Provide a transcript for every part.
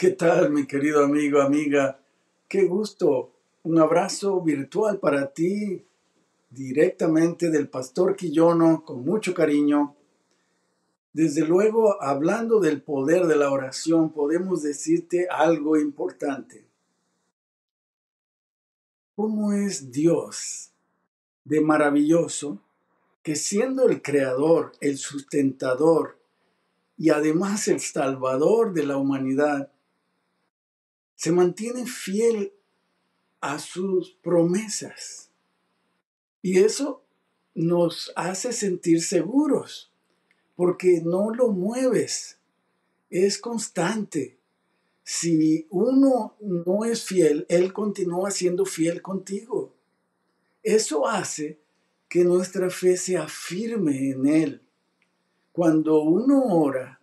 ¿Qué tal, mi querido amigo, amiga? Qué gusto. Un abrazo virtual para ti, directamente del pastor Quillono, con mucho cariño. Desde luego, hablando del poder de la oración, podemos decirte algo importante. ¿Cómo es Dios de maravilloso que siendo el creador, el sustentador y además el salvador de la humanidad, se mantiene fiel a sus promesas. Y eso nos hace sentir seguros, porque no lo mueves, es constante. Si uno no es fiel, Él continúa siendo fiel contigo. Eso hace que nuestra fe se afirme en Él. Cuando uno ora,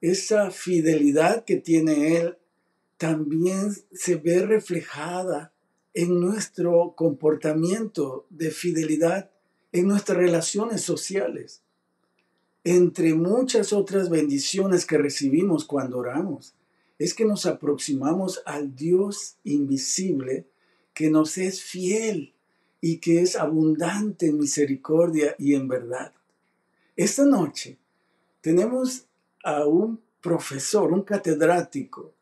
esa fidelidad que tiene Él también se ve reflejada en nuestro comportamiento de fidelidad, en nuestras relaciones sociales, entre muchas otras bendiciones que recibimos cuando oramos. Es que nos aproximamos al Dios invisible que nos es fiel y que es abundante en misericordia y en verdad. Esta noche tenemos a un profesor, un catedrático,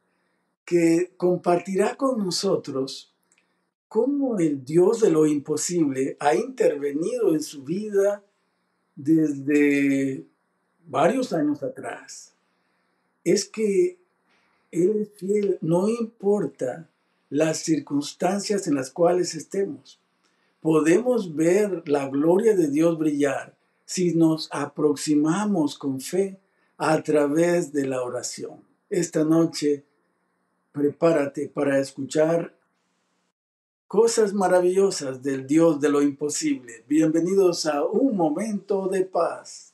que compartirá con nosotros cómo el Dios de lo imposible ha intervenido en su vida desde varios años atrás. Es que Él es fiel, no importa las circunstancias en las cuales estemos. Podemos ver la gloria de Dios brillar si nos aproximamos con fe a través de la oración. Esta noche prepárate para escuchar cosas maravillosas del Dios de lo imposible. Bienvenidos a un momento de paz.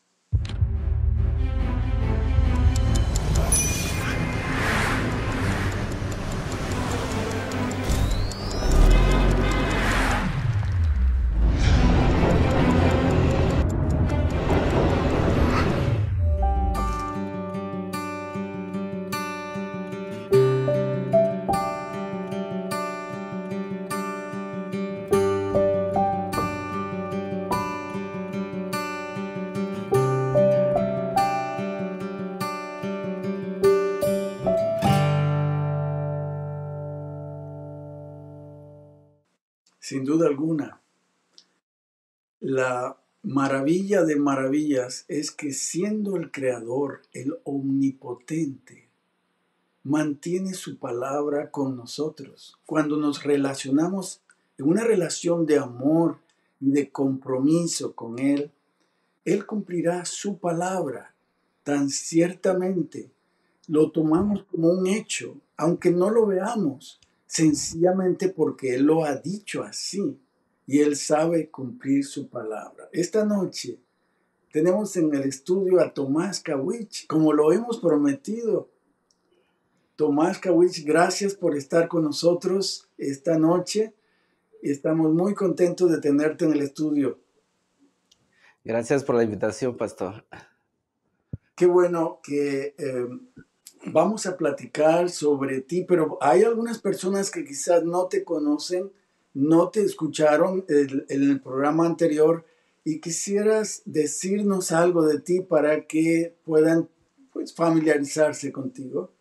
sin duda alguna. La maravilla de maravillas es que siendo el creador, el omnipotente, mantiene su palabra con nosotros. Cuando nos relacionamos en una relación de amor y de compromiso con Él, Él cumplirá su palabra tan ciertamente. Lo tomamos como un hecho, aunque no lo veamos sencillamente porque Él lo ha dicho así y Él sabe cumplir su palabra. Esta noche tenemos en el estudio a Tomás Kawich, como lo hemos prometido. Tomás Kawich, gracias por estar con nosotros esta noche. Estamos muy contentos de tenerte en el estudio. Gracias por la invitación, pastor. Qué bueno que eh, vamos a platicar sobre ti, pero hay algunas personas que quizás no te conocen, no te escucharon en, el programa anterior y quisieras decirnos algo de ti para que puedan pues, familiarizarse contigo.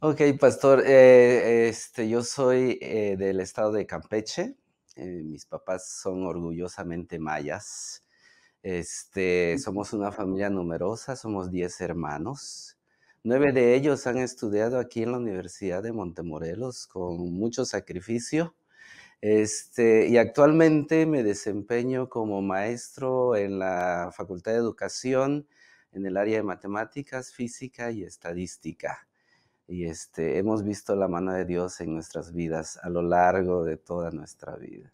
Ok, pastor, eh, este, yo soy eh, del estado de Campeche, eh, mis papás son orgullosamente mayas. Este, somos una familia numerosa, somos 10 hermanos. Nueve de ellos han estudiado aquí en la Universidad de Montemorelos con mucho sacrificio. Este, y actualmente me desempeño como maestro en la Facultad de Educación en el área de matemáticas, física y estadística. Y este, hemos visto la mano de Dios en nuestras vidas a lo largo de toda nuestra vida.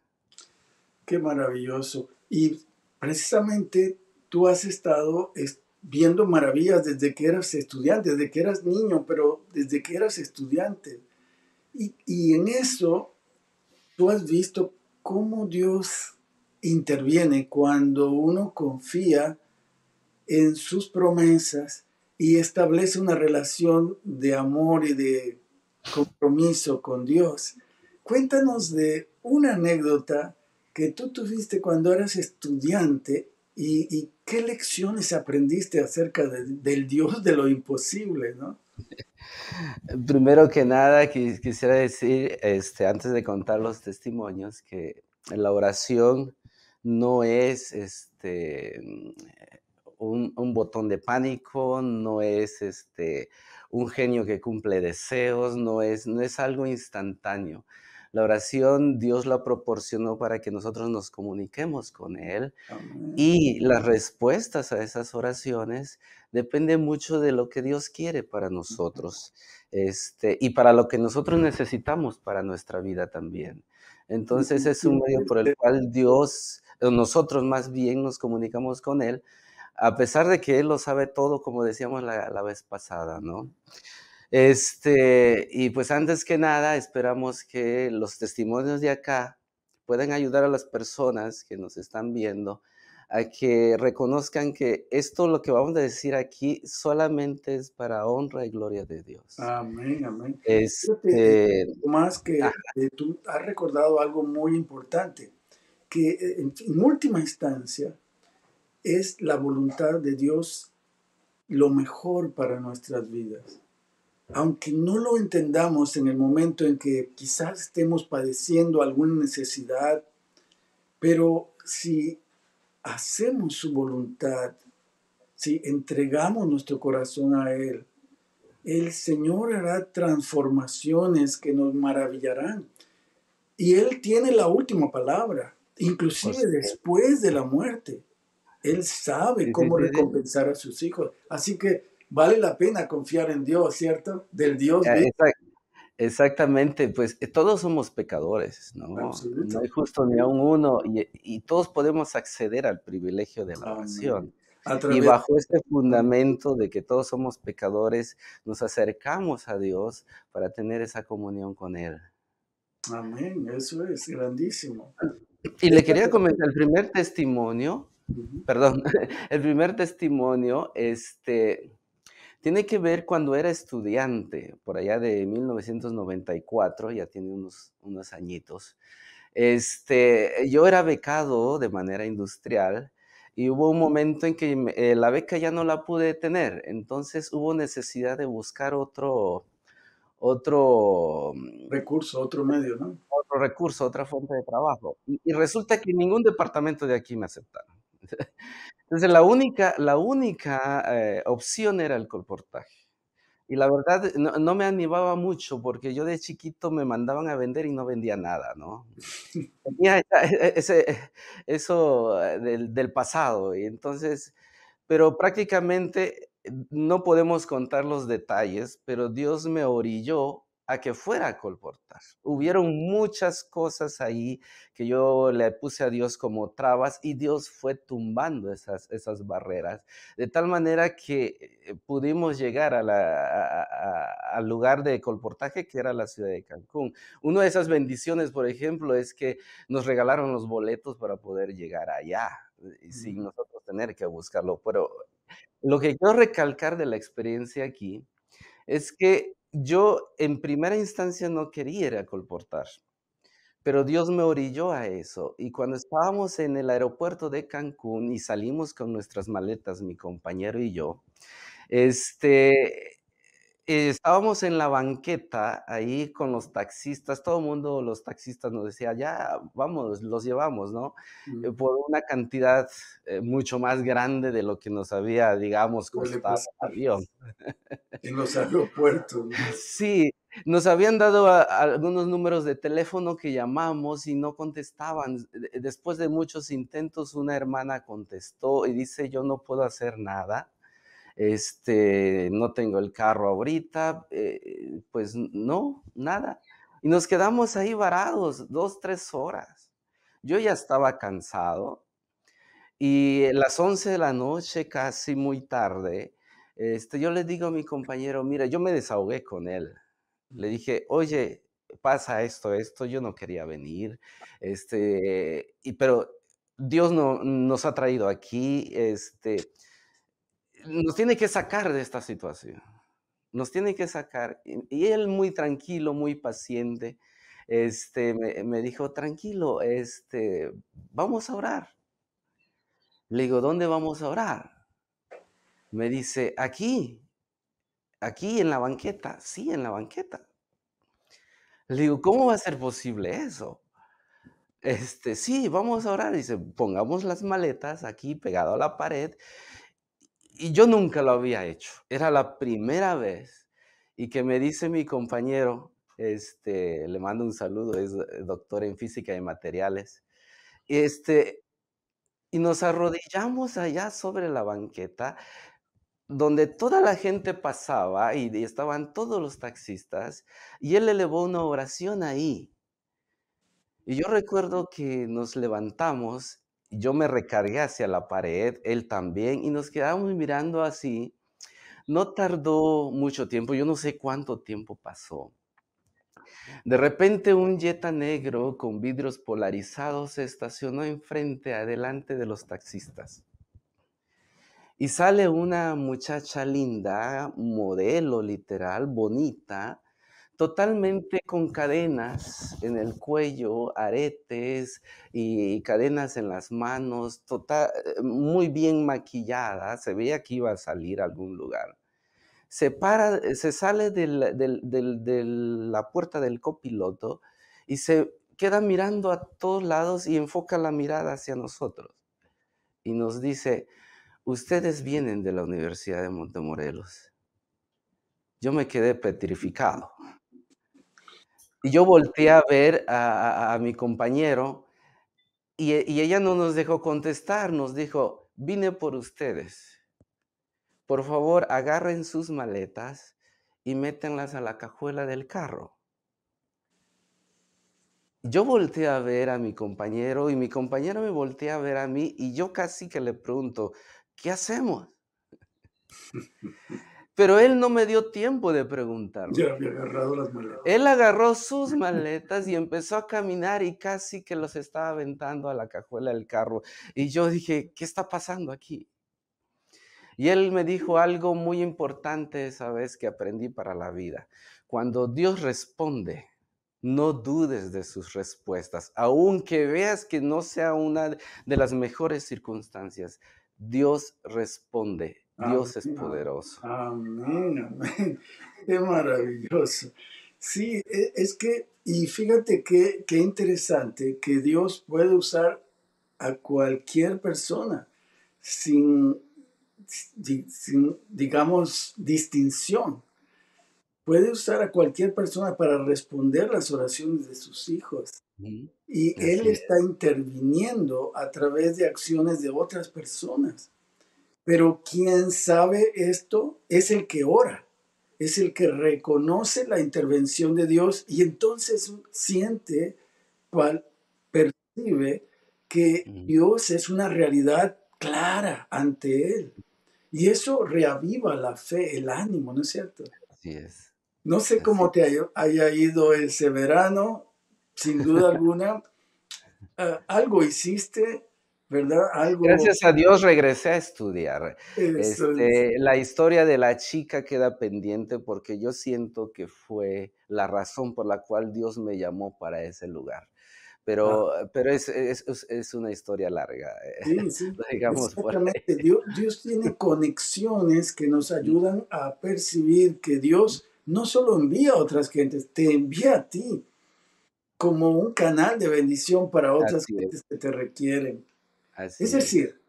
Qué maravilloso. Y precisamente tú has estado viendo maravillas desde que eras estudiante, desde que eras niño, pero desde que eras estudiante. Y, y en eso tú has visto cómo Dios interviene cuando uno confía en sus promesas y establece una relación de amor y de compromiso con Dios. Cuéntanos de una anécdota que tú tuviste cuando eras estudiante ¿Y, qué lecciones aprendiste acerca del Dios de lo imposible, no? Primero que nada, quisiera decir, este, antes de contar los testimonios, que la oración no es este, un, botón de pánico, no es este, un genio que cumple deseos, no es, no es algo instantáneo. La oración Dios la proporcionó para que nosotros nos comuniquemos con Él y las respuestas a esas oraciones depende mucho de lo que Dios quiere para nosotros este, y para lo que nosotros necesitamos para nuestra vida también. Entonces es un medio por el cual Dios, nosotros más bien nos comunicamos con Él, a pesar de que Él lo sabe todo, como decíamos la, la vez pasada, ¿no? Este, y pues antes que nada, esperamos que los testimonios de acá puedan ayudar a las personas que nos están viendo a que reconozcan que esto lo que vamos a decir aquí solamente es para honra y gloria de Dios. Amén, amén. Es este, Más que eh, tú has recordado algo muy importante, que eh, en última instancia es la voluntad de Dios lo mejor para nuestras vidas aunque no lo entendamos en el momento en que quizás estemos padeciendo alguna necesidad, pero si hacemos su voluntad, si entregamos nuestro corazón a Él, el Señor hará transformaciones que nos maravillarán. Y Él tiene la última palabra, inclusive después de la muerte. Él sabe cómo recompensar a sus hijos. Así que vale la pena confiar en Dios, ¿cierto? Del Dios. De... Exactamente, pues eh, todos somos pecadores, ¿no? No hay justo ni a un uno y, todos podemos acceder al privilegio de la oración. Y bajo este fundamento de que todos somos pecadores, nos acercamos a Dios para tener esa comunión con Él. Amén, eso es grandísimo. Y le quería comentar el primer testimonio, perdón, el primer testimonio, este, tiene que ver cuando era estudiante, por allá de 1994, ya tiene unos, unos añitos. Este, yo era becado de manera industrial y hubo un momento en que eh, la beca ya no la pude tener, entonces hubo necesidad de buscar otro, otro mm, recurso, otro medio, ¿no? Otro recurso, otra fuente de trabajo. Y, y resulta que ningún departamento de aquí me aceptaron. Entonces la única, la única eh, opción era el colportaje. Y la verdad no, me animaba mucho porque yo de chiquito me mandaban a vender y no vendía nada, ¿no? Tenía e-, ese, eso eh, del, del pasado. Y entonces, pero prácticamente eh, no podemos contar los detalles, pero Dios me orilló a que fuera a colportar. Hubieron muchas cosas ahí que yo le puse a Dios como trabas y Dios fue tumbando esas, esas barreras, de tal manera que eh, pudimos llegar al lugar de colportaje que era la ciudad de Cancún. Una de esas bendiciones, por ejemplo, es que nos regalaron los boletos para poder llegar allá eh, sin mm. nosotros tener que buscarlo. Pero lo que quiero recalcar de la experiencia aquí es que yo en primera instancia no quería ir a colportar, pero Dios me orilló a eso. Y cuando estábamos en el aeropuerto de Cancún y salimos con nuestras maletas, mi compañero y yo, este, eh, estábamos en la banqueta ahí con los taxistas, todo el mundo, los taxistas nos decía, ya, vamos, los llevamos, ¿no? Eh, por una cantidad eh, mucho más grande de lo que nos había, digamos, costado pues, el avión. En los aeropuertos. Sí, nos habían dado algunos números de teléfono que llamamos y no contestaban. Después de muchos intentos, una hermana contestó y dice, yo no puedo hacer nada este, no tengo el carro ahorita, eh, pues no, nada. Y nos quedamos ahí varados dos, tres horas. Yo ya estaba cansado y a las once de la noche, casi muy tarde, este, yo le digo a mi compañero, mira, yo me desahogué con él. Le dije, oye, pasa esto, esto, yo no quería venir, este, y, pero Dios no, nos ha traído aquí, este, nos tiene que sacar de esta situación, nos tiene que sacar. Y, él muy tranquilo, muy paciente, este, me, dijo, tranquilo, este, vamos a orar. Le digo, ¿dónde vamos a orar? Me dice, aquí, aquí en la banqueta, sí, en la banqueta. Le digo, ¿cómo va a ser posible eso? Este, sí, vamos a orar. Dice, pongamos las maletas aquí pegado a la pared y yo nunca lo había hecho. Era la primera vez y que me dice mi compañero, este, le mando un saludo, es eh, doctor en física y materiales, este, y nos arrodillamos allá sobre la banqueta donde toda la gente pasaba y, y estaban todos los taxistas, y él elevó una oración ahí. Y yo recuerdo que nos levantamos yo me recargué hacia la pared, él también, y nos quedamos mirando así. No tardó mucho tiempo, yo no sé cuánto tiempo pasó. De repente un jetta negro con vidrios polarizados se estacionó enfrente, adelante de los taxistas. Y sale una muchacha linda, modelo literal, bonita, totalmente con cadenas en el cuello, aretes y cadenas en las manos, tota-, eh, muy bien maquillada, se veía que iba a salir a algún lugar. Se, eh, sale de la puerta del copiloto y se queda mirando a todos lados y enfoca la mirada hacia nosotros. Y nos dice, ustedes vienen de la Universidad de Montemorelos. Yo me quedé petrificado. Y yo volteé a ver a, mi compañero eh, y, ella no nos dejó contestar, nos dijo, vine por ustedes. Por favor, agarren sus maletas y métanlas a la cajuela del carro. Yo volteé a ver a mi compañero y mi compañero me volteé a ver a mí y yo casi que le pregunto, ¿qué hacemos? Pero él no me dio tiempo de preguntarme. Él agarró sus maletas y empezó a caminar y casi que los estaba aventando a la cajuela del carro. Y yo dije, ¿qué está pasando aquí? Y él me dijo algo muy importante esa vez que aprendí para la vida. Cuando Dios responde, no dudes de sus respuestas, aunque veas que no sea una de las mejores circunstancias. Dios responde Dios es poderoso. Amén, amén. Qué maravilloso. Sí, e, es que, y fíjate qué interesante que Dios puede usar a cualquier persona sin, sin, digamos, distinción. Puede usar a cualquier persona para responder las oraciones de sus hijos. Y Él está interviniendo a través de acciones de otras personas. Pero quien sabe esto es el que ora, es el que reconoce la intervención de Dios y entonces siente, percibe que Dios es una realidad clara ante él. Y eso reaviva la fe, el ánimo, ¿no es cierto? Así es. No sé cómo te haya ido ese verano, sin duda alguna. Ah, algo hiciste ¿verdad? Gracias a Dios regresé a estudiar. Este, la historia de la chica queda pendiente porque yo siento que fue la razón por la cual Dios me llamó para ese lugar. Pero, ah. pero es, es, una historia larga. Eh, digamos exactamente. Dios, tiene conexiones que nos ayudan a percibir que Dios no solo envía a otras gentes, te envía a ti como un canal de bendición para otras gentes que te requieren es decir,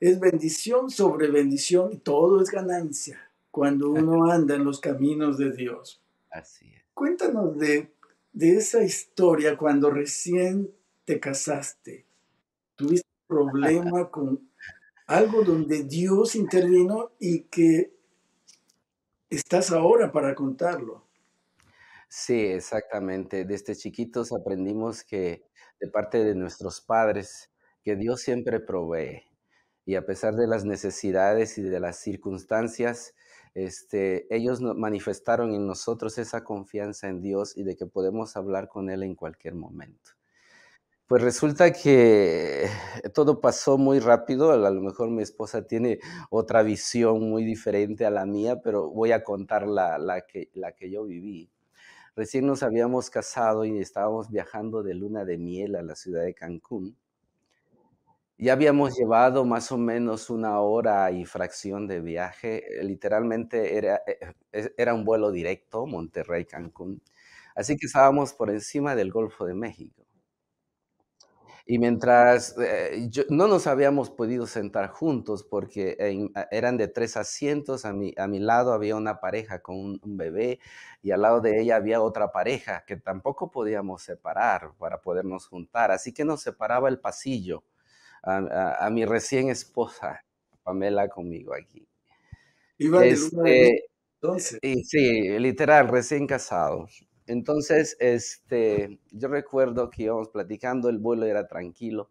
es bendición sobre bendición y todo es ganancia cuando uno anda en los caminos de Dios. Así es. Cuéntanos de, de esa historia cuando recién te casaste. Tuviste un problema con algo donde Dios intervino y que estás ahora para contarlo. Sí, exactamente. Desde este chiquitos aprendimos que de parte de nuestros padres Dios siempre provee. Y a pesar de las necesidades y de las circunstancias, este, ellos manifestaron en nosotros esa confianza en Dios y de que podemos hablar con Él en cualquier momento. Pues resulta que todo pasó muy rápido, a lo mejor mi esposa tiene otra visión muy diferente a la mía, pero voy a contar la, que, la que yo viví. Recién nos habíamos casado y estábamos viajando de luna de miel a la ciudad de Cancún ya habíamos llevado más o menos una hora y fracción de viaje. Eh, literalmente era, eh, era un vuelo directo, Monterrey-Cancún. Así que estábamos por encima del Golfo de México. Y mientras eh, no nos habíamos podido sentar juntos porque eran de tres asientos, a mi, a mi lado había una pareja con un bebé y al lado de ella había otra pareja que tampoco podíamos separar para podernos juntar. Así que nos separaba el pasillo a, mi recién esposa, Pamela, conmigo aquí. Iba este, entonces. sí, literal, recién casados. Entonces, este, yo recuerdo que íbamos platicando, el vuelo era tranquilo,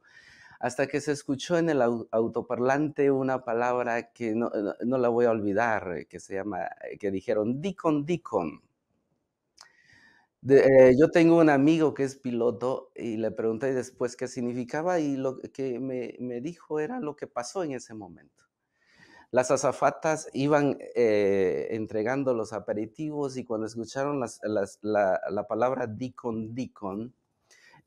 hasta que se escuchó en el autoparlante una palabra que no, no la voy a olvidar, que se llama, que dijeron Dicon Dicon. Eh, yo tengo un amigo que es piloto y le pregunté después qué significaba y lo que me, dijo era lo que pasó en ese momento. Las azafatas iban eh, entregando los aperitivos y cuando escucharon la, la, palabra Dicon Dicon,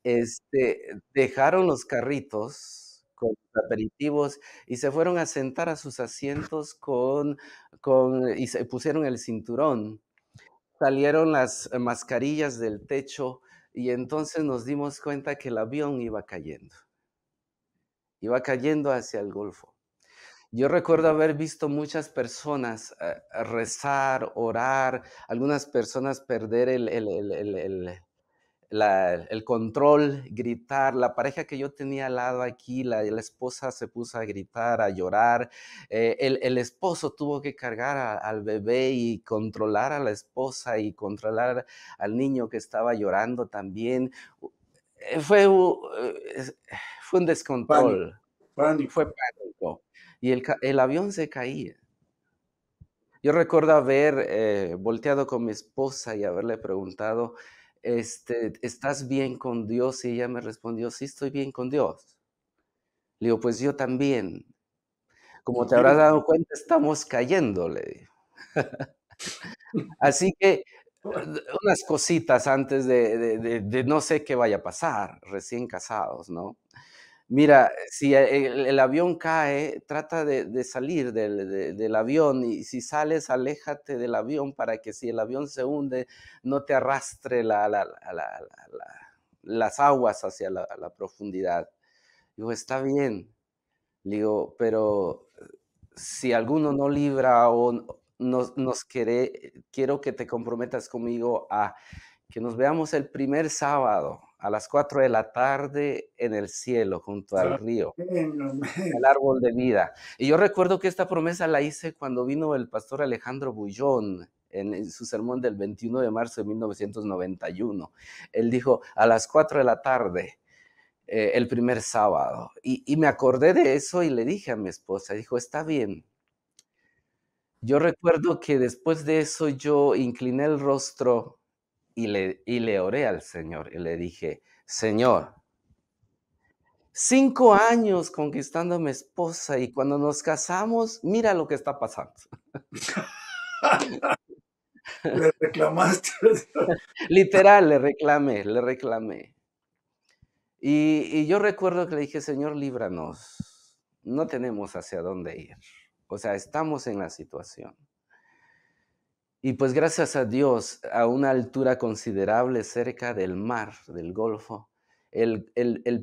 este, dejaron los carritos con aperitivos y se fueron a sentar a sus asientos con, y se pusieron el cinturón salieron las eh, mascarillas del techo y entonces nos dimos cuenta que el avión iba cayendo. Iba cayendo hacia el Golfo. Yo recuerdo haber visto muchas personas eh, rezar, orar, algunas personas perder el, el, el control, gritar. La pareja que yo tenía al lado aquí, la, esposa se puso a gritar, a llorar. Eh, el, esposo tuvo que cargar al bebé y controlar a la esposa y controlar al niño que estaba llorando también. Eh, fue, fue un descontrol. Fue pánico. Y el, avión se caía. Yo recuerdo haber eh, volteado con mi esposa y haberle preguntado, este, ¿estás bien con Dios? Y ella me respondió, sí, estoy bien con Dios. Le digo, pues yo también. Como te habrás dado cuenta, estamos cayendo, le digo. Así que unas cositas antes de, no sé qué vaya a pasar, recién casados, ¿no? Mira, si e, el, avión cae, trata de, salir del, avión y si sales, aléjate del avión para que si el avión se hunde, no te arrastre las aguas hacia la, profundidad. Digo, está bien. Digo, pero si alguno no libra o nos, nos quiere, quiero que te comprometas conmigo a que nos veamos el primer sábado a las 4 de la tarde en el cielo junto al río, el árbol de vida. Y yo recuerdo que esta promesa la hice cuando vino el pastor Alejandro Bullón en su sermón del 21 de marzo de 1991. Él dijo, a las 4 de la tarde, eh, el primer sábado. Y, y me acordé de eso y le dije a mi esposa, dijo, está bien, yo recuerdo que después de eso yo incliné el rostro y le, oré al Señor y le dije, Señor, cinco años conquistando a mi esposa y cuando nos casamos, mira lo que está pasando. le reclamaste. Literal, le reclamé, le reclamé. Y, y, yo recuerdo que le dije, Señor, líbranos, no tenemos hacia dónde ir. O sea, estamos en la situación. Y pues gracias a Dios, a una altura considerable cerca del mar, del Golfo, el,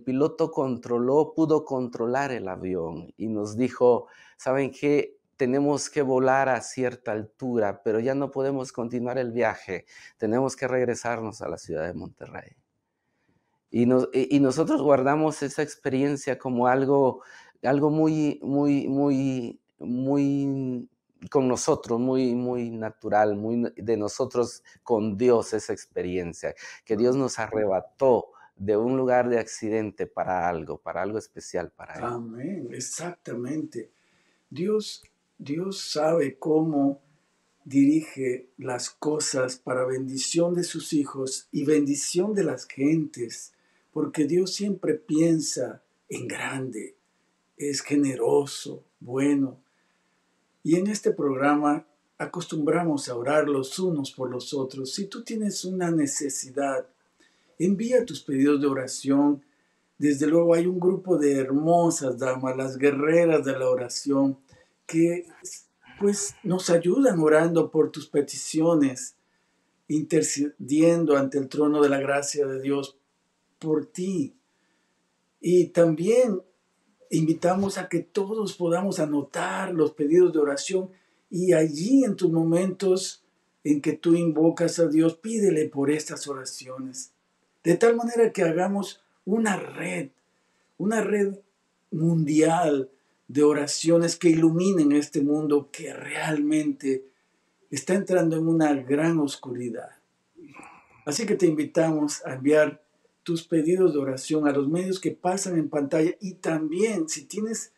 piloto controló, pudo controlar el avión y nos dijo, ¿saben qué? Tenemos que volar a cierta altura, pero ya no podemos continuar el viaje. Tenemos que regresarnos a la ciudad de Monterrey. Y, nosotros guardamos esa experiencia como algo, algo muy, muy, muy, muy con nosotros, muy, muy natural, muy de nosotros con Dios esa experiencia, que Dios nos arrebató de un lugar de accidente para algo, para algo especial para Él. Amén, exactamente. Dios, Dios sabe cómo dirige las cosas para bendición de sus hijos y bendición de las gentes, porque Dios siempre piensa en grande, es generoso, bueno, y en este programa acostumbramos a orar los unos por los otros. Si tú tienes una necesidad, envía tus pedidos de oración. Desde luego hay un grupo de hermosas damas, las guerreras de la oración, que pues nos ayudan orando por tus peticiones, intercediendo ante el trono de la gracia de Dios por ti. Y también Invitamos a que todos podamos anotar los pedidos de oración y allí en tus momentos en que tú invocas a Dios, pídele por estas oraciones. De tal manera que hagamos una red, una red mundial de oraciones que iluminen este mundo que realmente está entrando en una gran oscuridad. Así que te invitamos a enviar tus pedidos de oración a los medios que pasan en pantalla y también si tienes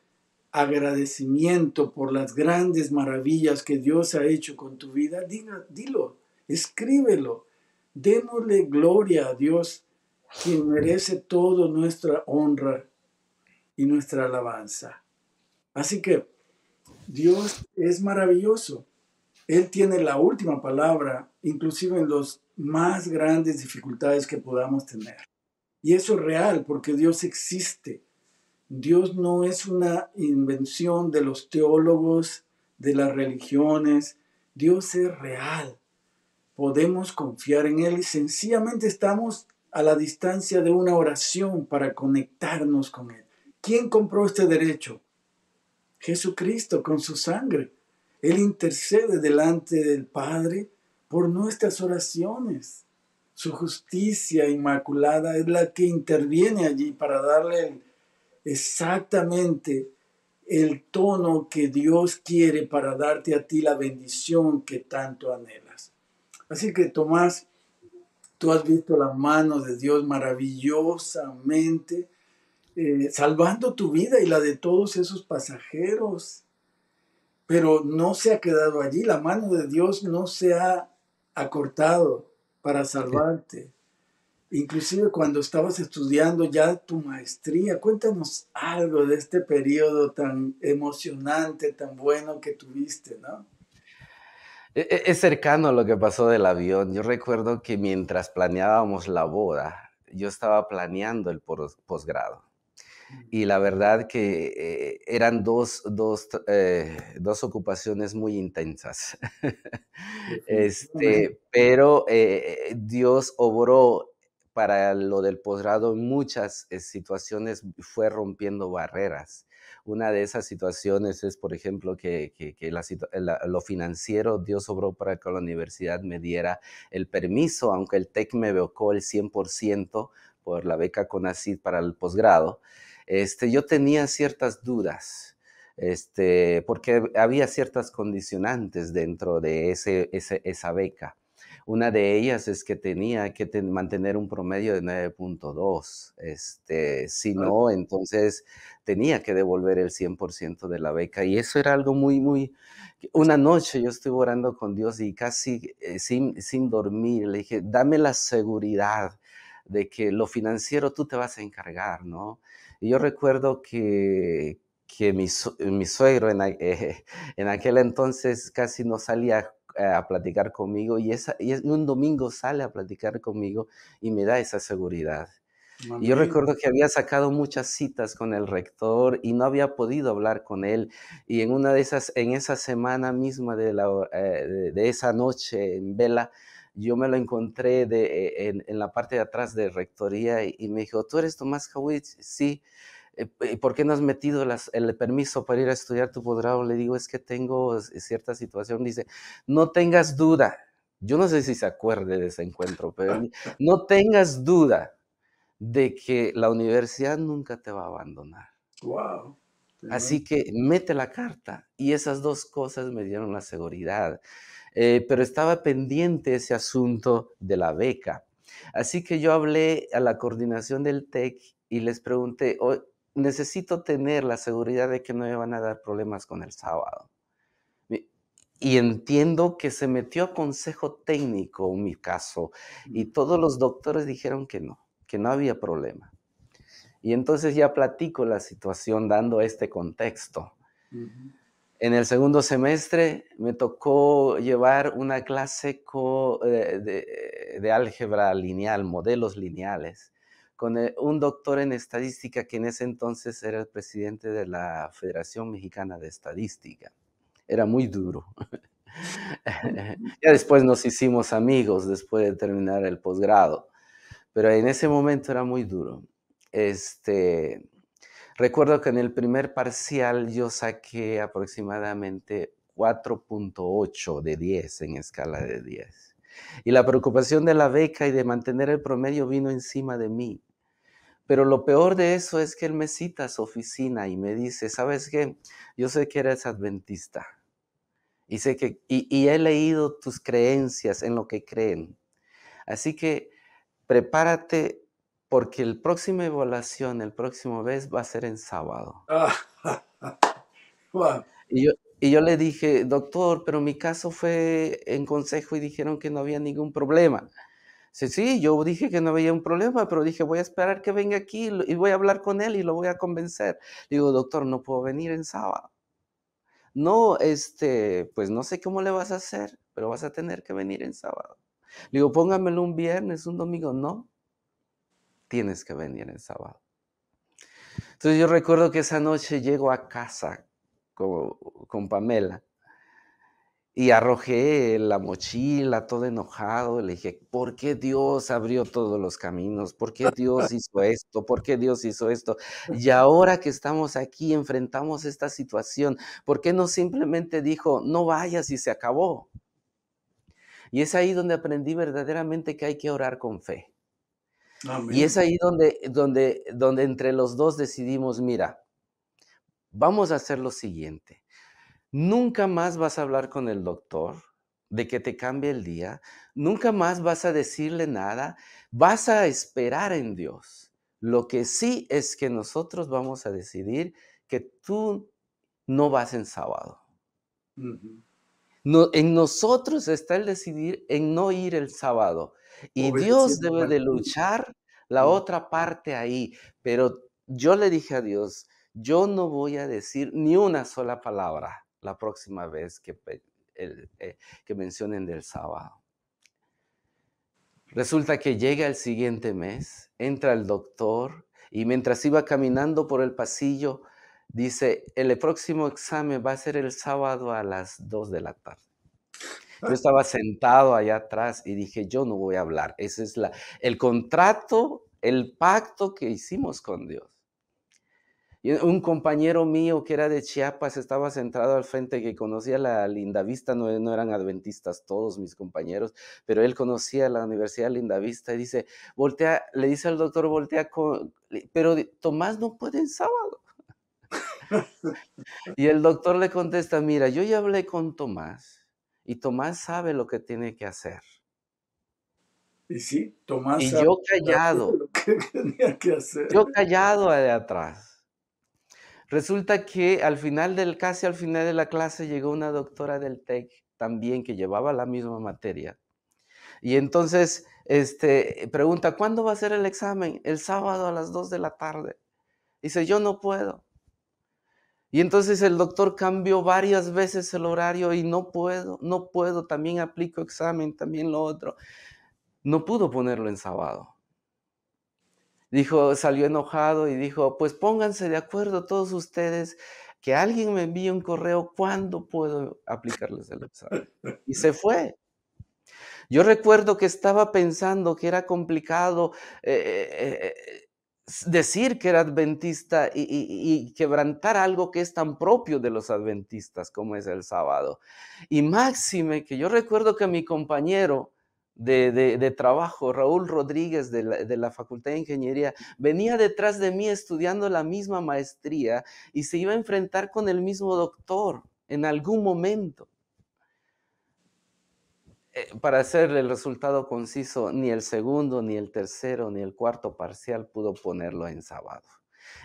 agradecimiento por las grandes maravillas que Dios ha hecho con tu vida, dilo, escríbelo. Démosle gloria a Dios, quien merece toda nuestra honra y nuestra alabanza. Así que Dios es maravilloso. Él tiene la última palabra, inclusive en las más grandes dificultades que podamos tener. Y eso es real porque Dios existe. Dios no es una invención de los teólogos, de las religiones. Dios es real. Podemos confiar en Él y sencillamente estamos a la distancia de una oración para conectarnos con Él. ¿Quién compró este derecho? Jesucristo con su sangre. Él intercede delante del Padre por nuestras oraciones su justicia inmaculada es la que interviene allí para darle exactamente el tono que Dios quiere para darte a ti la bendición que tanto anhelas. Así que Tomás, tú has visto la mano de Dios maravillosamente eh, salvando tu vida y la de todos esos pasajeros. Pero no se ha quedado allí, la mano de Dios no se ha acortado para salvarte. Inclusive cuando estabas estudiando ya tu maestría, cuéntanos algo de este periodo tan emocionante, tan bueno que tuviste, ¿no? E, e, es cercano a lo que pasó del avión. Yo recuerdo que mientras planeábamos la boda, yo estaba planeando el posgrado y la verdad que eh, eran dos, dos, eh, dos, ocupaciones muy intensas. este, pero eh, Dios obró para lo del posgrado en muchas situaciones, fue rompiendo barreras. Una de esas situaciones es, por ejemplo, que, que, que la, lo financiero, Dios obró para que la universidad me diera el permiso, aunque el TEC me evocó el 100% por la beca CONACYT para el posgrado este, yo tenía ciertas dudas, este, porque había ciertas condicionantes dentro de esa beca. Una de ellas es que tenía que mantener un promedio de 9.2. Este, si ah. no, entonces tenía que devolver el 100% de la beca. Y eso era algo muy, muy... Una noche yo estuve orando con Dios y casi eh, sin, sin dormir le dije, dame la seguridad de que lo financiero tú te vas a encargar, ¿no? Y yo recuerdo que, mi, suegro en, eh, en, aquel entonces casi no salía a, platicar conmigo y, esa, un domingo sale a platicar conmigo y me da esa seguridad. y Yo recuerdo que había sacado muchas citas con el rector y no había podido hablar con él. Y en una de esas, en esa semana misma de, eh, de esa noche en vela, yo me lo encontré en, la parte de atrás de rectoría y, me dijo, ¿tú eres Tomás Hawitz? Sí. Eh, ¿Por qué no has metido el permiso para ir a estudiar tu posgrado? Le digo, es que tengo cierta situación. Dice, no tengas duda. Yo no sé si se acuerde de ese encuentro, pero no tengas duda de que la universidad nunca te va a abandonar. Wow. Así que mete la carta y esas dos cosas me dieron la seguridad eh, pero estaba pendiente ese asunto de la beca. Así que yo hablé a la coordinación del TEC y les pregunté, necesito tener la seguridad de que no me van a dar problemas con el sábado. Y entiendo que se metió a consejo técnico en mi caso y todos los doctores dijeron que no, que no había problema. Y entonces ya platico la situación dando este contexto. En el segundo semestre me tocó llevar una clase eh, de, álgebra lineal, modelos lineales, con eh, un doctor en estadística que en ese entonces era el presidente de la Federación Mexicana de Estadística. Era muy duro. ya después nos hicimos amigos después de terminar el posgrado, pero en ese momento era muy duro. Este, Recuerdo que en el primer parcial yo saqué aproximadamente 4.8 de 10 en escala de 10. Y la preocupación de la beca y de mantener el promedio vino encima de mí. Pero lo peor de eso es que él me cita a su oficina y me dice, ¿sabes qué? Yo sé que eres adventista. Y, sé que, y he leído tus creencias en lo que creen. Así que prepárate porque el próximo evaluación, el próximo vez va a ser en sábado. y, yo, le dije, doctor, pero mi caso fue en consejo y dijeron que no había ningún problema. Sí, sí, yo dije que no había un problema, pero dije, voy a esperar que venga aquí y voy a hablar con él y lo voy a convencer. digo, doctor, no puedo venir en sábado. No, este, pues no sé cómo le vas a hacer, pero vas a tener que venir en sábado. Le digo, póngamelo un viernes, un domingo. No, tienes que venir el sábado. Entonces yo recuerdo que esa noche llego a casa con, Pamela y arrojé la mochila todo enojado. Le dije, ¿por qué Dios abrió todos los caminos? ¿Por qué Dios hizo esto? ¿Por qué Dios hizo esto? Y ahora que estamos aquí, enfrentamos esta situación, ¿por qué no simplemente dijo, no vayas y se acabó? Y es ahí donde aprendí verdaderamente que hay que orar con fe. Ah, y es ahí donde, donde, donde entre los dos decidimos, mira, vamos a hacer lo siguiente. Nunca más vas a hablar con el doctor de que te cambie el día. Nunca más vas a decirle nada. Vas a esperar en Dios. Lo que sí es que nosotros vamos a decidir que tú no vas en sábado. en nosotros está el decidir en no ir el sábado. Y Dios debe de luchar la otra parte ahí. Pero yo le dije a Dios, yo no voy a decir ni una sola palabra la próxima vez eh, que, mencionen del sábado. Resulta que llega el siguiente mes, entra el doctor y mientras iba caminando por el pasillo, dice, el próximo examen va a ser el sábado a las 2 de la tarde. Yo estaba sentado allá atrás y dije, yo no voy a hablar. Ese es la, el contrato, el pacto que hicimos con Dios. Y un compañero mío que era de Chiapas estaba sentado al frente que conocía la Lindavista, no, no eran adventistas todos mis compañeros, pero él conocía la Universidad Lindavista y dice, voltea, le dice al doctor, voltea, con, pero Tomás no puede en sábado. y el doctor le contesta, mira, yo ya hablé con Tomás y Tomás sabe lo que tiene que hacer. Y sí, Tomás. Y yo callado. Lo que tenía que hacer. Yo callado de atrás. Resulta que al final del, casi al final de la clase llegó una doctora del TEC también que llevaba la misma materia. Y entonces este, pregunta, ¿cuándo va a ser el examen? El sábado a las 2 de la tarde. Dice, yo no puedo. Y entonces el doctor cambió varias veces el horario y no puedo, no puedo, también aplico examen, también lo otro. No pudo ponerlo en sábado. Dijo, salió enojado y dijo, pues pónganse de acuerdo todos ustedes que alguien me envíe un correo cuando puedo aplicarles el examen. Y se fue. Yo recuerdo que estaba pensando que era complicado eh, eh, eh, decir que era adventista y, quebrantar algo que es tan propio de los adventistas como es el sábado. Y máxime que yo recuerdo que mi compañero de, trabajo, Raúl Rodríguez de de la Facultad de Ingeniería, venía detrás de mí estudiando la misma maestría y se iba a enfrentar con el mismo doctor en algún momento. Eh, para hacer el resultado conciso, ni el segundo, ni el tercero, ni el cuarto parcial pudo ponerlo en sábado.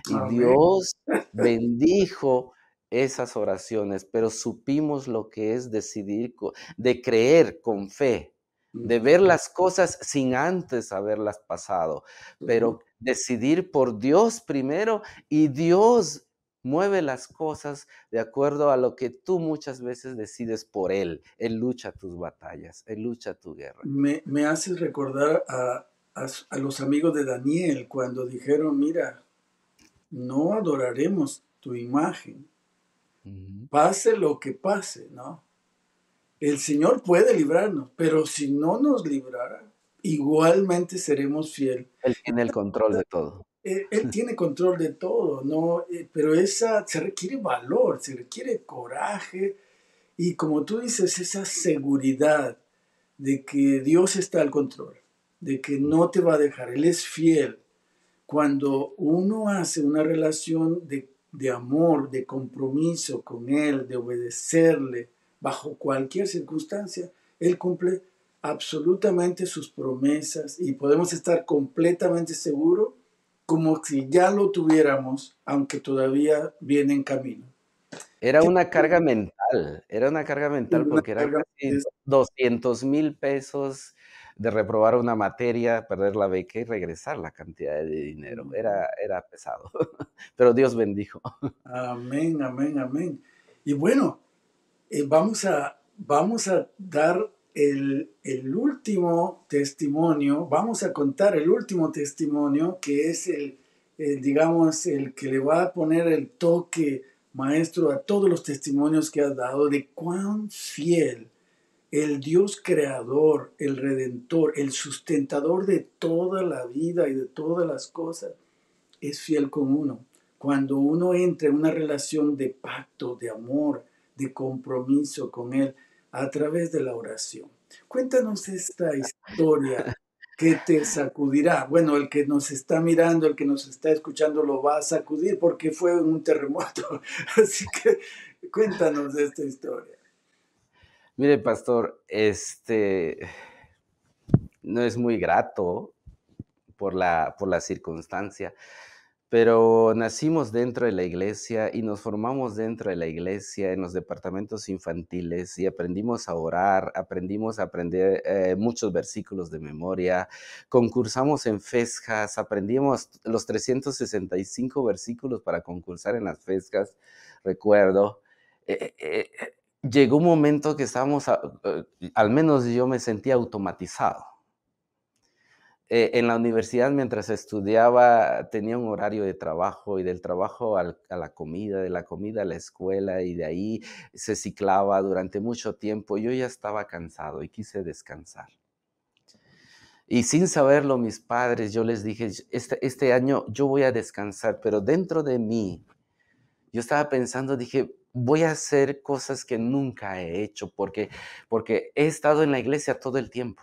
Y ah, Dios bendijo esas oraciones, pero supimos lo que es decidir, de creer con fe, de ver las cosas sin antes haberlas pasado, pero decidir por Dios primero y Dios mueve las cosas de acuerdo a lo que tú muchas veces decides por Él. Él lucha tus batallas, Él lucha tu guerra. Me, me haces recordar a, los amigos de Daniel cuando dijeron, mira, no adoraremos tu imagen, pase lo que pase, ¿no? El Señor puede librarnos, pero si no nos librara, igualmente seremos fieles. Él tiene el control de todo él, tiene control de todo, ¿no? Eh, pero esa, se requiere valor, se requiere coraje y como tú dices, esa seguridad de que Dios está al control, de que no te va a dejar, Él es fiel. Cuando uno hace una relación de, de amor, de compromiso con Él, de obedecerle bajo cualquier circunstancia, Él cumple absolutamente sus promesas y podemos estar completamente seguros como si ya lo tuviéramos, aunque todavía viene en camino. Era una carga mental, era una carga mental porque eran 200 mil pesos de reprobar una materia, perder la beca y regresar la cantidad de dinero. Era, era pesado, pero Dios bendijo. Amén, amén, amén. Y bueno, eh, vamos, a, vamos a dar el, último testimonio, vamos a contar el último testimonio que es el, digamos, el que le va a poner el toque maestro a todos los testimonios que has dado de cuán fiel el Dios creador, el redentor, el sustentador de toda la vida y de todas las cosas, es fiel con uno. Cuando uno entra en una relación de pacto, de amor, de compromiso con Él, a través de la oración. Cuéntanos esta historia que te sacudirá. Bueno, el que nos está mirando, el que nos está escuchando lo va a sacudir porque fue un terremoto. Así que cuéntanos esta historia. Mire, pastor, este no es muy grato por la, por la circunstancia pero nacimos dentro de la iglesia y nos formamos dentro de la iglesia, en los departamentos infantiles y aprendimos a orar, aprendimos a aprender eh, muchos versículos de memoria, concursamos en fescas, aprendimos los 365 versículos para concursar en las fescas, recuerdo. Eh, eh, llegó un momento que estábamos, al menos yo me sentía automatizado eh, en la universidad mientras estudiaba tenía un horario de trabajo y del trabajo a la comida, de la comida a la escuela y de ahí se ciclaba durante mucho tiempo. Yo ya estaba cansado y quise descansar. Y sin saberlo, mis padres, yo les dije, este, este año yo voy a descansar, pero dentro de mí, yo estaba pensando, dije, voy a hacer cosas que nunca he hecho porque, porque he estado en la iglesia todo el tiempo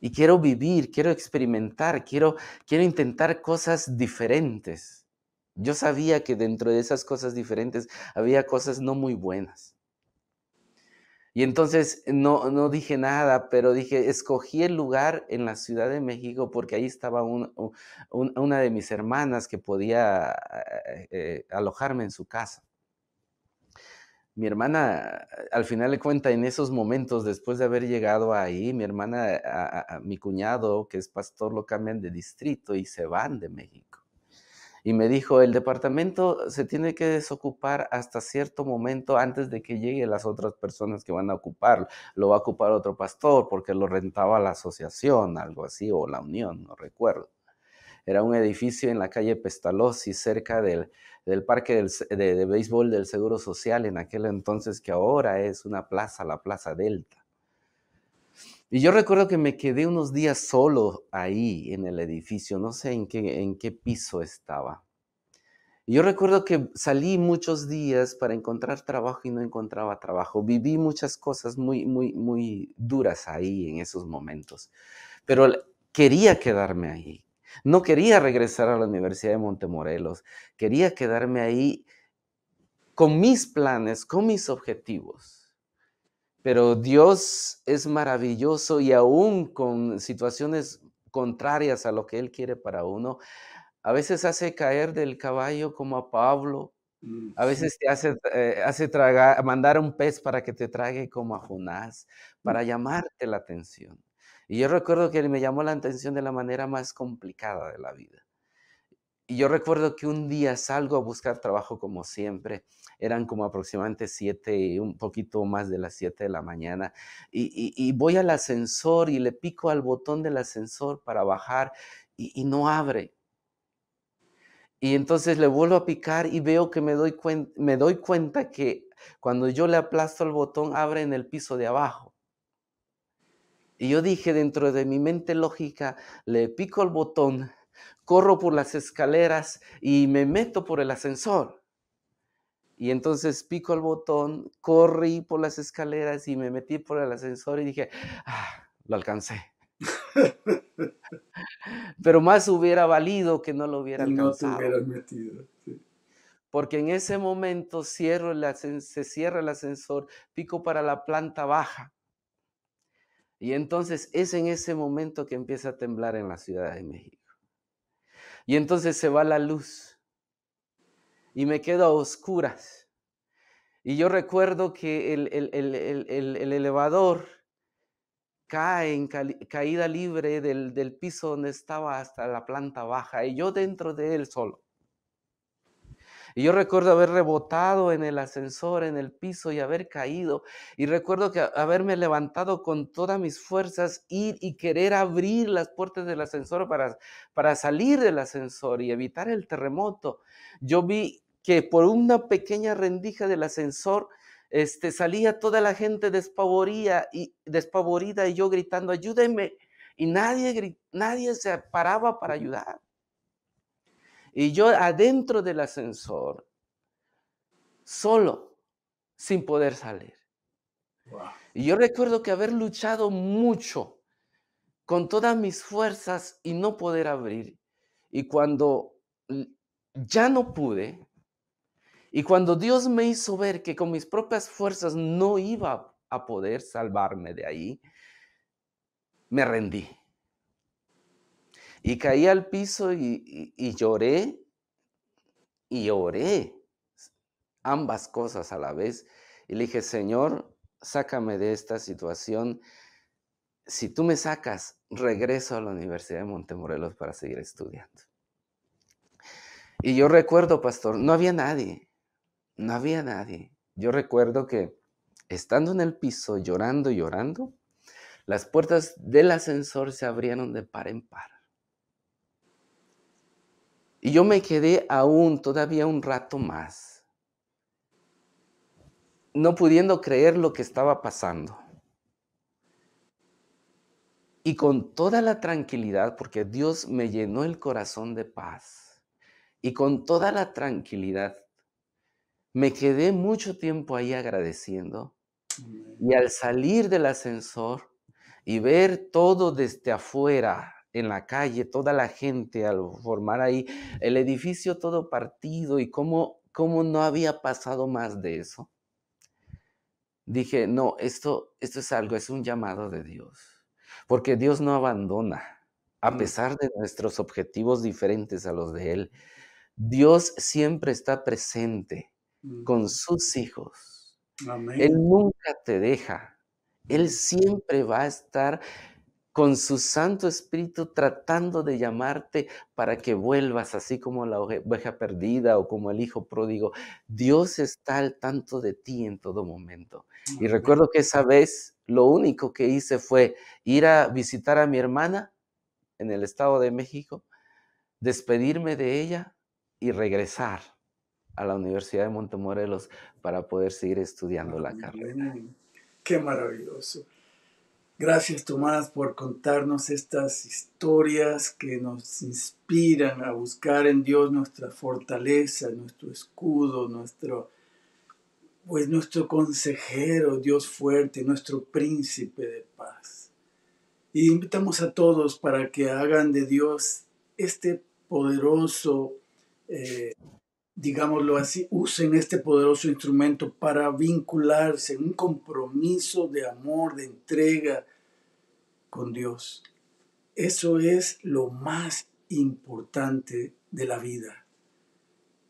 y quiero vivir, quiero experimentar, quiero, quiero intentar cosas diferentes. Yo sabía que dentro de esas cosas diferentes había cosas no muy buenas. Y entonces no, no dije nada, pero dije, escogí el lugar en la Ciudad de México porque ahí estaba una de mis hermanas que podía eh, eh, alojarme en su casa mi hermana, al final le cuenta, en esos momentos, después de haber llegado ahí, mi hermana, mi cuñado, que es pastor, lo cambian de distrito y se van de México. Y me dijo, el departamento se tiene que desocupar hasta cierto momento antes de que lleguen las otras personas que van a ocuparlo. Lo va a ocupar otro pastor porque lo rentaba la asociación, algo así, o la unión, no recuerdo. Era un edificio en la calle Pestalozzi, cerca del, parque de, béisbol del Seguro Social, en aquel entonces que ahora es una plaza, la Plaza Delta. Y yo recuerdo que me quedé unos días solo ahí en el edificio, no sé en qué, en qué piso estaba. Y yo recuerdo que salí muchos días para encontrar trabajo y no encontraba trabajo. Viví muchas cosas muy, muy, muy duras ahí en esos momentos. Pero quería quedarme ahí, no quería regresar a la Universidad de Montemorelos, quería quedarme ahí con mis planes, con mis objetivos. Pero Dios es maravilloso y aún con situaciones contrarias a lo que Él quiere para uno, a veces hace caer del caballo como a Pablo, mm, a veces te hace, eh, hace tragar, mandar un pez para que te trague como a Jonás, mm. para llamarte la atención. Y yo recuerdo que me llamó la atención de la manera más complicada de la vida. Y yo recuerdo que un día salgo a buscar trabajo como siempre. Eran como aproximadamente siete, un poquito más de las siete de la mañana. Y, voy al ascensor y le pico al botón del ascensor para bajar y, no abre. Y entonces le vuelvo a picar y veo que me doy, me doy cuenta que cuando yo le aplasto el botón abre en el piso de abajo. Y yo dije dentro de mi mente lógica, le pico el botón, corro por las escaleras y me meto por el ascensor. Y entonces pico el botón, corrí por las escaleras y me metí por el ascensor y dije, ah, lo alcancé. Pero más hubiera valido que no lo hubiera metido. Porque en ese momento cierro se cierra el ascensor, pico para la planta baja y entonces es en ese momento que empieza a temblar en la Ciudad de México. Y entonces se va la luz y me quedo a oscuras. Y yo recuerdo que el, el, el, elevador cae en caída libre del, del piso donde estaba hasta la planta baja y yo dentro de él solo. Y yo recuerdo haber rebotado en el ascensor, en el piso y haber caído. Y recuerdo que haberme levantado con todas mis fuerzas, ir y querer abrir las puertas del ascensor para, para salir del ascensor y evitar el terremoto. Yo vi que por una pequeña rendija del ascensor, este, salía toda la gente despavorida y, yo gritando, ayúdenme. Y nadie, nadie se paraba para ayudar. Y yo adentro del ascensor, solo, sin poder salir. Y yo recuerdo que haber luchado mucho con todas mis fuerzas y no poder abrir. Y cuando ya no pude, y cuando Dios me hizo ver que con mis propias fuerzas no iba a poder salvarme de ahí, me rendí. Y caí al piso y, lloré y lloré y oré ambas cosas a la vez. Y le dije, Señor, sácame de esta situación. Si tú me sacas, regreso a la Universidad de Montemorelos para seguir estudiando. Y yo recuerdo, pastor, no había nadie, no había nadie. Yo recuerdo que estando en el piso llorando, y llorando, las puertas del ascensor se abrieron de par en par. Y yo me quedé aún todavía un rato más, no pudiendo creer lo que estaba pasando. Y con toda la tranquilidad, porque Dios me llenó el corazón de paz, y con toda la tranquilidad, me quedé mucho tiempo ahí agradeciendo. Y al salir del ascensor y ver todo desde afuera, en la calle, toda la gente al formar ahí el edificio todo partido y cómo, cómo no había pasado más de eso. Dije, no, esto, esto es algo, es un llamado de Dios, porque Dios no abandona, a pesar de nuestros objetivos diferentes a los de Él. Dios siempre está presente con sus hijos. Él nunca te deja. Él siempre va a estar con su Santo Espíritu tratando de llamarte para que vuelvas, así como la oveja perdida o como el hijo pródigo. Dios está al tanto de ti en todo momento. Y recuerdo que esa vez lo único que hice fue ir a visitar a mi hermana en el Estado de México, despedirme de ella y regresar a la Universidad de Montemorelos para poder seguir estudiando la ah, carrera. Qué maravilloso. Gracias Tomás por contarnos estas historias que nos inspiran a buscar en Dios nuestra fortaleza, nuestro escudo, nuestro pues nuestro consejero, Dios fuerte, nuestro príncipe de paz. Y invitamos a todos para que hagan de Dios este poderoso eh, digámoslo así, usen este poderoso instrumento para vincularse en un compromiso de amor, de entrega con Dios. Eso es lo más importante de la vida.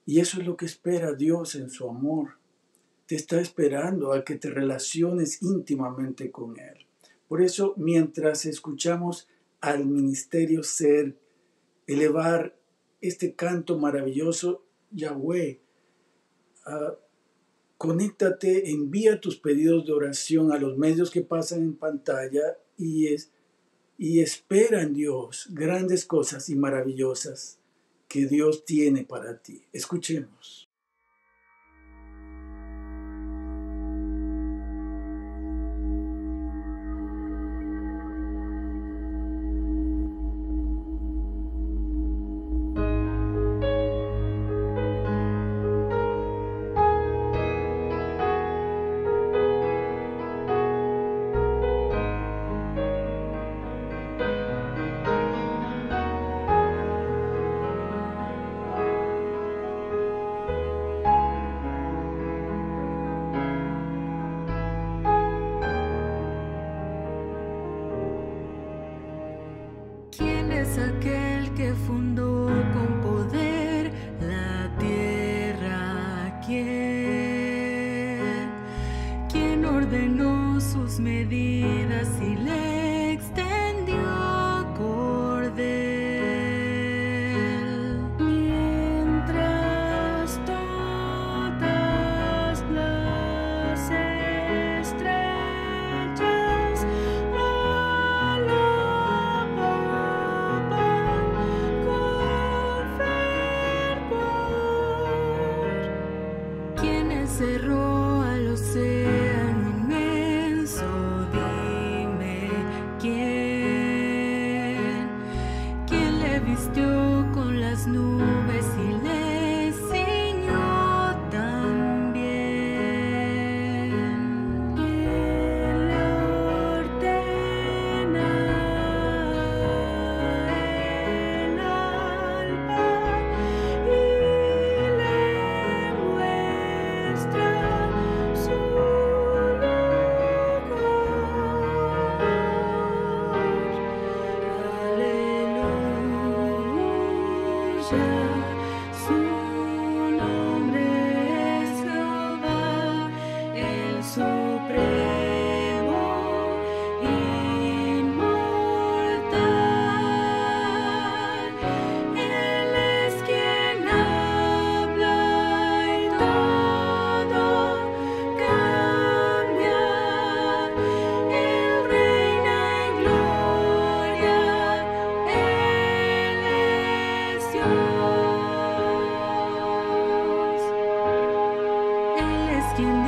Y eso es lo que espera Dios en su amor. Te está esperando a que te relaciones íntimamente con Él. Por eso, mientras escuchamos al ministerio ser, elevar este canto maravilloso Yahweh. Ah, conéctate, envía tus pedidos de oración a los medios que pasan en pantalla y, es, y espera en Dios grandes cosas y maravillosas que Dios tiene para ti. Escuchemos. es aquel que fundó You.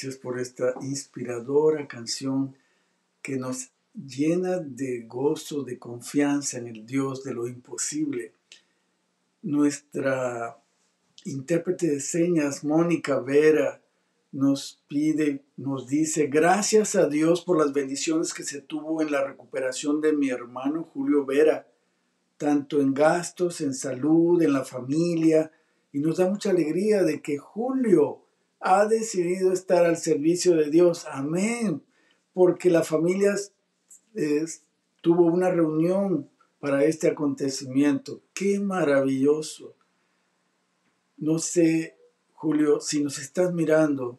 gracias por esta inspiradora canción que nos llena de gozo, de confianza en el Dios de lo imposible. Nuestra intérprete de señas, Mónica Vera, nos pide, nos dice, gracias a Dios por las bendiciones que se tuvo en la recuperación de mi hermano Julio Vera, tanto en gastos, en salud, en la familia, y nos da mucha alegría de que Julio ha decidido estar al servicio de Dios. Amén. Porque la familia tuvo una reunión para este acontecimiento. Qué maravilloso. No sé, Julio, si nos estás mirando,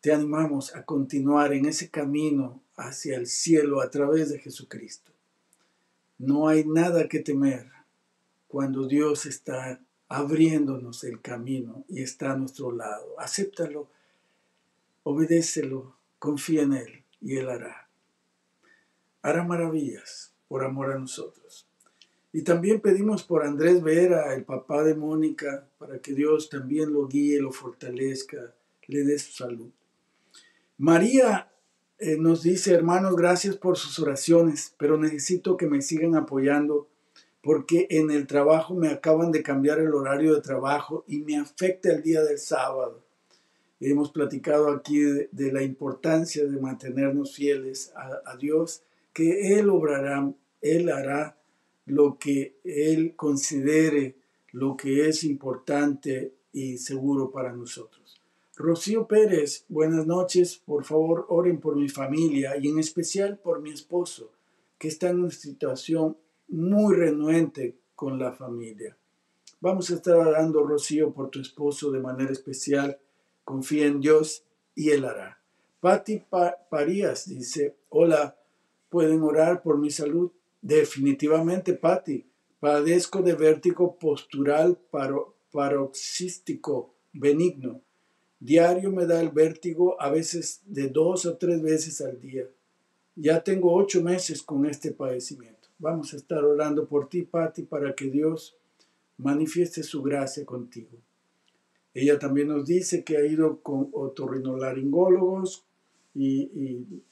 te animamos a continuar en ese camino hacia el cielo a través de Jesucristo. No hay nada que temer cuando Dios está abriéndonos el camino y está a nuestro lado. Acéptalo, obedécelo, confía en Él y Él hará. Hará maravillas por amor a nosotros. Y también pedimos por Andrés Vera, el papá de Mónica, para que Dios también lo guíe, lo fortalezca, le dé su salud. María eh, nos dice, hermanos, gracias por sus oraciones, pero necesito que me sigan apoyando porque en el trabajo me acaban de cambiar el horario de trabajo y me afecta el día del sábado. Hemos platicado aquí de, la importancia de mantenernos fieles a, Dios, que Él obrará, Él hará lo que Él considere lo que es importante y seguro para nosotros. Rocío Pérez, buenas noches. Por favor, oren por mi familia y en especial por mi esposo, que está en una situación muy renuente con la familia. Vamos a estar orando, Rocío, por tu esposo de manera especial. Confía en Dios y Él hará. Patti Parías dice, hola, ¿pueden orar por mi salud? Definitivamente, Patti, padezco de vértigo postural paroxístico benigno. Diario me da el vértigo a veces de dos o tres veces al día. Ya tengo ocho meses con este padecimiento. Vamos a estar orando por ti, Patti, para que Dios manifieste su gracia contigo. Ella también nos dice que ha ido con otorrinolaringólogos y, y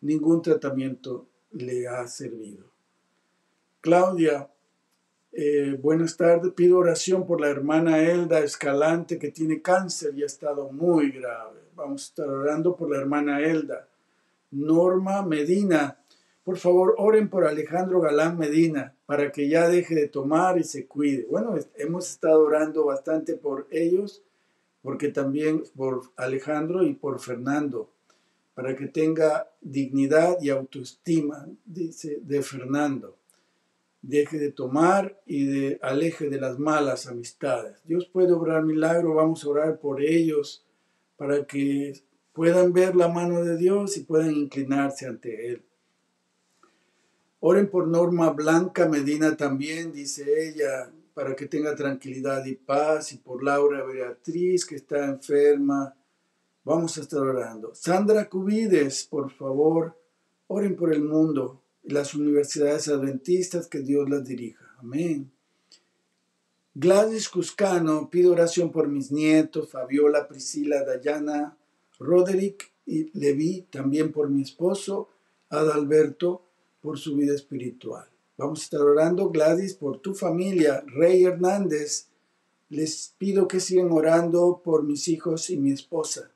ningún tratamiento le ha servido. Claudia, eh, buenas tardes. Pido oración por la hermana Elda Escalante que tiene cáncer y ha estado muy grave. Vamos a estar orando por la hermana Elda. Norma Medina por favor, oren por Alejandro Galán Medina para que ya deje de tomar y se cuide. Bueno, hemos estado orando bastante por ellos, porque también por Alejandro y por Fernando, para que tenga dignidad y autoestima, dice, de Fernando. Deje de tomar y de, aleje de las malas amistades. Dios puede obrar milagro, vamos a orar por ellos para que puedan ver la mano de Dios y puedan inclinarse ante Él. Oren por Norma Blanca Medina también, dice ella, para que tenga tranquilidad y paz, y por Laura Beatriz, que está enferma. Vamos a estar orando. Sandra Cubides, por favor, oren por el mundo y las universidades adventistas, que Dios las dirija. Amén. Gladys Cuscano, pido oración por mis nietos, Fabiola, Priscila, Dayana, Roderick y Levi, también por mi esposo, Adalberto, por su vida espiritual. Vamos a estar orando, Gladys, por tu familia. Rey Hernández, les pido que sigan orando por mis hijos y mi esposa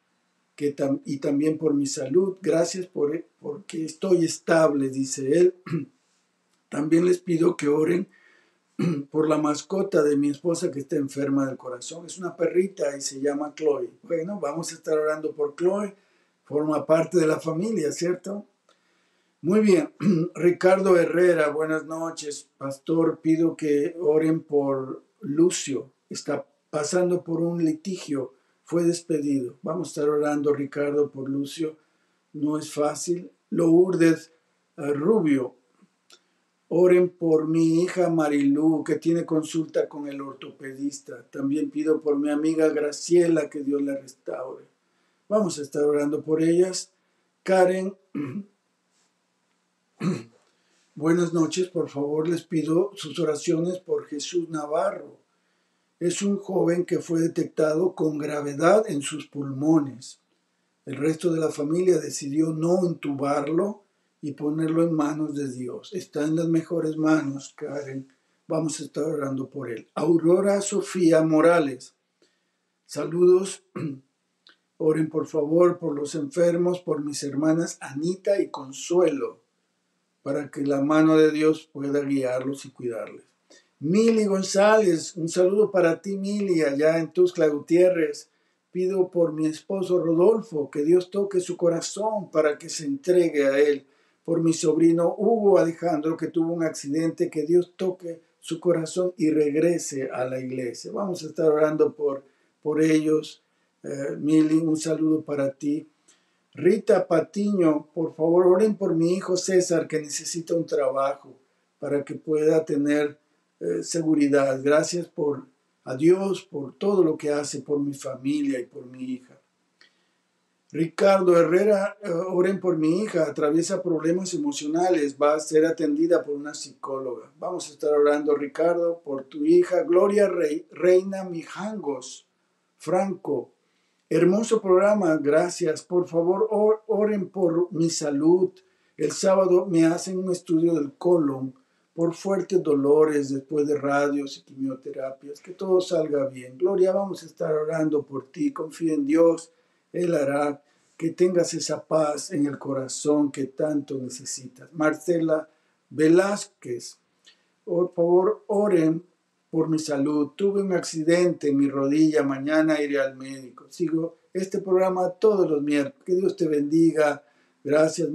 que y también por mi salud. Gracias por porque estoy estable, dice él. También les pido que oren por la mascota de mi esposa que está enferma del corazón. Es una perrita y se llama Chloe. Bueno, vamos a estar orando por Chloe. Forma parte de la familia, ¿cierto? Muy bien, Ricardo Herrera, buenas noches. Pastor, pido que oren por Lucio. Está pasando por un litigio, fue despedido. Vamos a estar orando, Ricardo, por Lucio. No es fácil. Lourdes eh, Rubio, oren por mi hija Marilú, que tiene consulta con el ortopedista. También pido por mi amiga Graciela, que Dios la restaure. Vamos a estar orando por ellas. Karen Buenas noches, por favor les pido sus oraciones por Jesús Navarro. Es un joven que fue detectado con gravedad en sus pulmones. El resto de la familia decidió no entubarlo y ponerlo en manos de Dios. Está en las mejores manos, Karen. Vamos a estar orando por él. Aurora Sofía Morales. Saludos. Oren por favor por los enfermos, por mis hermanas Anita y Consuelo para que la mano de Dios pueda guiarlos y cuidarles. Mili González, un saludo para ti, Mili, allá en Tuscla Gutiérrez. Pido por mi esposo Rodolfo que Dios toque su corazón para que se entregue a él. Por mi sobrino Hugo Alejandro, que tuvo un accidente, que Dios toque su corazón y regrese a la iglesia. Vamos a estar orando por, por ellos. Eh, Mili, un saludo para ti. Rita Patiño, por favor, oren por mi hijo César que necesita un trabajo para que pueda tener eh, seguridad. Gracias por a Dios por todo lo que hace por mi familia y por mi hija. Ricardo Herrera, eh, oren por mi hija, atraviesa problemas emocionales, va a ser atendida por una psicóloga. Vamos a estar orando, Ricardo, por tu hija Gloria Reina Mijangos Franco, Hermoso programa, gracias. Por favor, oren por mi salud. El sábado me hacen un estudio del colon por fuertes dolores después de radios y quimioterapias. Que todo salga bien. Gloria, vamos a estar orando por ti. Confía en Dios. Él hará que tengas esa paz en el corazón que tanto necesitas. Marcela Velázquez, por favor, oren por mi salud, tuve un accidente en mi rodilla, mañana iré al médico. Sigo este programa todos los miércoles. Que Dios te bendiga. Gracias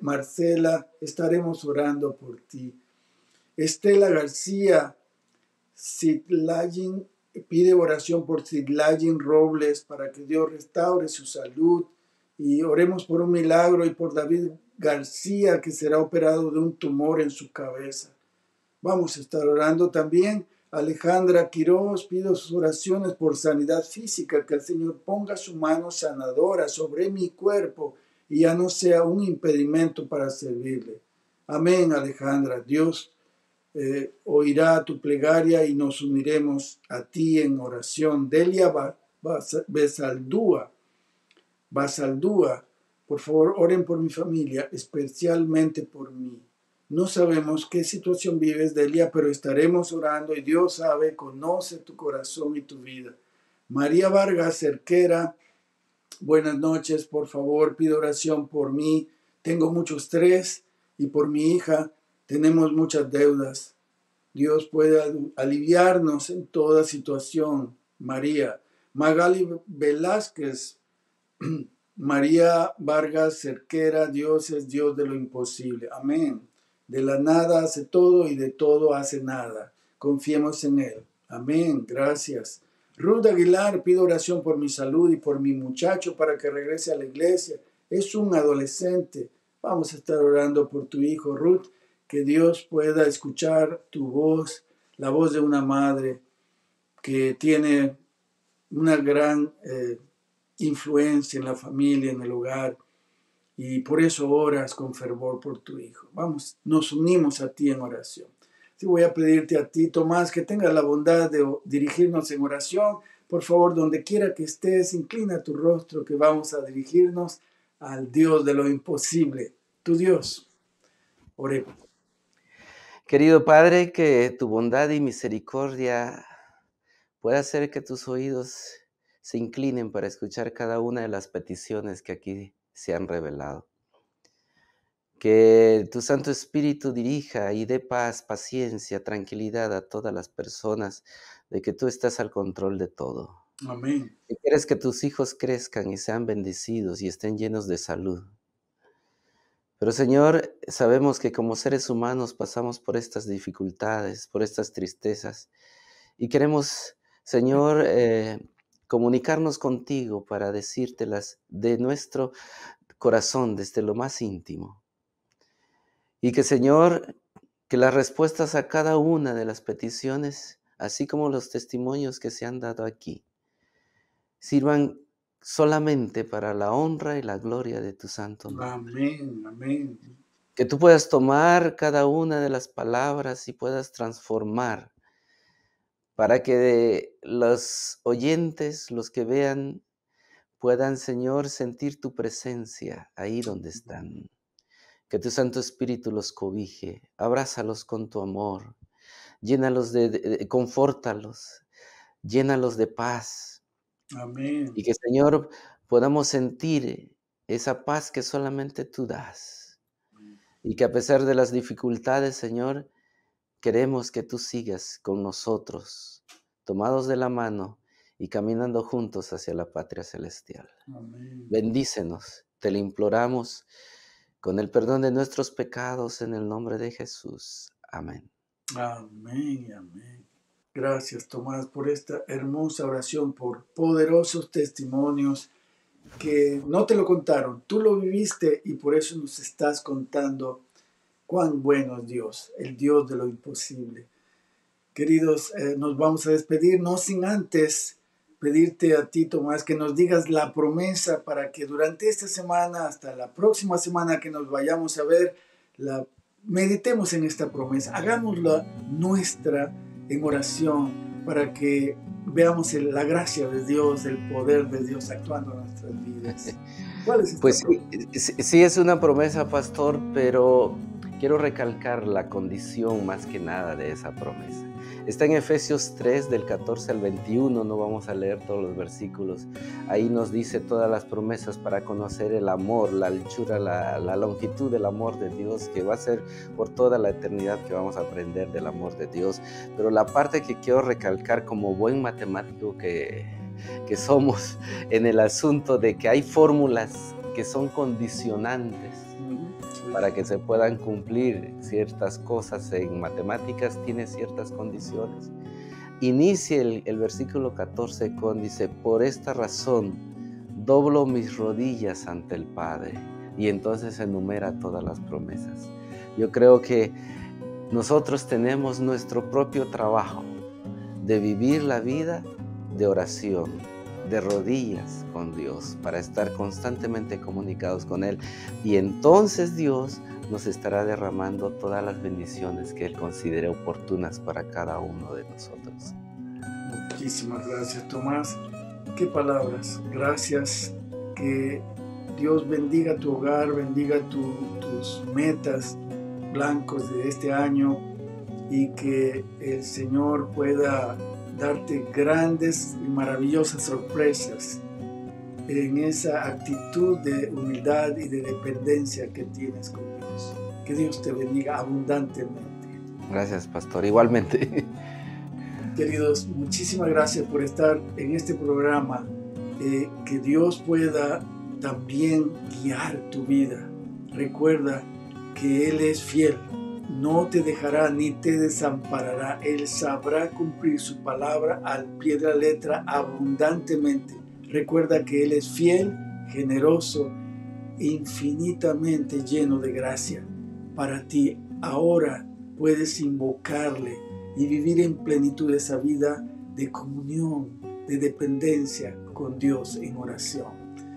Marcela, estaremos orando por ti. Estela García, Sidlayin, pide oración por Sidlayin Robles para que Dios restaure su salud y oremos por un milagro y por David García que será operado de un tumor en su cabeza. Vamos a estar orando también Alejandra Quiroz, pido sus oraciones por sanidad física, que el Señor ponga su mano sanadora sobre mi cuerpo y ya no sea un impedimento para servirle. Amén, Alejandra. Dios eh, oirá tu plegaria y nos uniremos a ti en oración. Delia Basaldúa, Basaldúa, por favor, oren por mi familia, especialmente por mí. No sabemos qué situación vives, Delia, pero estaremos orando y Dios sabe, conoce tu corazón y tu vida. María Vargas Cerquera, buenas noches, por favor, pido oración por mí. Tengo mucho estrés y por mi hija tenemos muchas deudas. Dios puede aliviarnos en toda situación, María. Magali Velázquez, María Vargas Cerquera, Dios es Dios de lo imposible. Amén. De la nada hace todo y de todo hace nada. Confiemos en Él. Amén. Gracias. Ruth Aguilar, pido oración por mi salud y por mi muchacho para que regrese a la iglesia. Es un adolescente. Vamos a estar orando por tu hijo, Ruth, que Dios pueda escuchar tu voz, la voz de una madre que tiene una gran eh, influencia en la familia, en el hogar, y por eso oras con fervor por tu Hijo. Vamos, nos unimos a ti en oración. Sí, voy a pedirte a ti, Tomás, que tengas la bondad de dirigirnos en oración. Por favor, donde quiera que estés, inclina tu rostro que vamos a dirigirnos al Dios de lo imposible, tu Dios. Oremos. Querido Padre, que tu bondad y misericordia pueda hacer que tus oídos se inclinen para escuchar cada una de las peticiones que aquí se han revelado. Que tu Santo Espíritu dirija y dé paz, paciencia, tranquilidad a todas las personas, de que tú estás al control de todo. Amén. Que quieres que tus hijos crezcan y sean bendecidos y estén llenos de salud. Pero Señor, sabemos que como seres humanos pasamos por estas dificultades, por estas tristezas, y queremos, Señor, eh, comunicarnos contigo para decírtelas de nuestro corazón, desde lo más íntimo. Y que Señor, que las respuestas a cada una de las peticiones, así como los testimonios que se han dado aquí, sirvan solamente para la honra y la gloria de tu santo nombre. Amén, amén. Que tú puedas tomar cada una de las palabras y puedas transformar para que los oyentes, los que vean, puedan, Señor, sentir tu presencia ahí donde están. Que tu Santo Espíritu los cobije, abrázalos con tu amor, llénalos de, confórtalos, llénalos de paz. Amén. Y que, Señor, podamos sentir esa paz que solamente tú das. Mm. Y que a pesar de las dificultades, Señor, Queremos que tú sigas con nosotros, tomados de la mano y caminando juntos hacia la patria celestial. Bendícenos, te lo imploramos con el perdón de nuestros pecados en el nombre de Jesús. Amén. Amén, amén. Gracias Tomás por esta hermosa oración, por poderosos testimonios que no te lo contaron, tú lo viviste y por eso nos estás contando Cuán bueno es Dios, el Dios de lo imposible. Queridos, eh, nos vamos a despedir, no sin antes pedirte a ti, Tomás, que nos digas la promesa para que durante esta semana, hasta la próxima semana que nos vayamos a ver, la, meditemos en esta promesa, hagámosla nuestra en oración para que veamos la gracia de Dios, el poder de Dios actuando en nuestras vidas. ¿Cuál es pues promesa? sí, sí es una promesa, pastor, pero Quiero recalcar la condición más que nada de esa promesa. Está en Efesios 3 del 14 al 21, no vamos a leer todos los versículos. Ahí nos dice todas las promesas para conocer el amor, la anchura, la, longitud del amor de Dios, que va a ser por toda la eternidad que vamos a aprender del amor de Dios. Pero la parte que quiero recalcar como buen matemático que, que somos en el asunto de que hay fórmulas que son condicionantes para que se puedan cumplir ciertas cosas en matemáticas, tiene ciertas condiciones. Inicia el, el versículo 14 con, dice, por esta razón doblo mis rodillas ante el Padre. Y entonces enumera todas las promesas. Yo creo que nosotros tenemos nuestro propio trabajo de vivir la vida de oración, de rodillas con Dios, para estar constantemente comunicados con Él. Y entonces Dios nos estará derramando todas las bendiciones que Él considere oportunas para cada uno de nosotros. Muchísimas gracias, Tomás. Qué palabras. Gracias. Que Dios bendiga tu hogar, bendiga tus metas blancos de este año y que el Señor pueda darte grandes y maravillosas sorpresas en esa actitud de humildad y de dependencia que tienes con Dios. Que Dios te bendiga abundantemente. Gracias, pastor. Igualmente. Queridos, muchísimas gracias por estar en este programa. Eh, que Dios pueda también guiar tu vida. Recuerda que Él es fiel no te dejará ni te desamparará. Él sabrá cumplir su palabra al pie de la letra abundantemente. Recuerda que Él es fiel, generoso, infinitamente lleno de gracia. Para ti ahora puedes invocarle y vivir en plenitud esa vida de comunión, de dependencia con Dios en oración.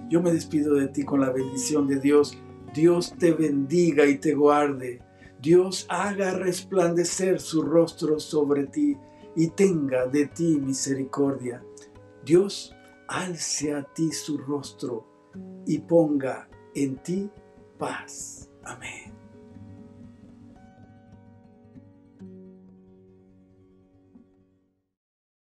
Yo me despido de ti con la bendición de Dios. Dios te bendiga y te guarde. Dios haga resplandecer su rostro sobre ti y tenga de ti misericordia. Dios alce a ti su rostro y ponga en ti paz. Amén.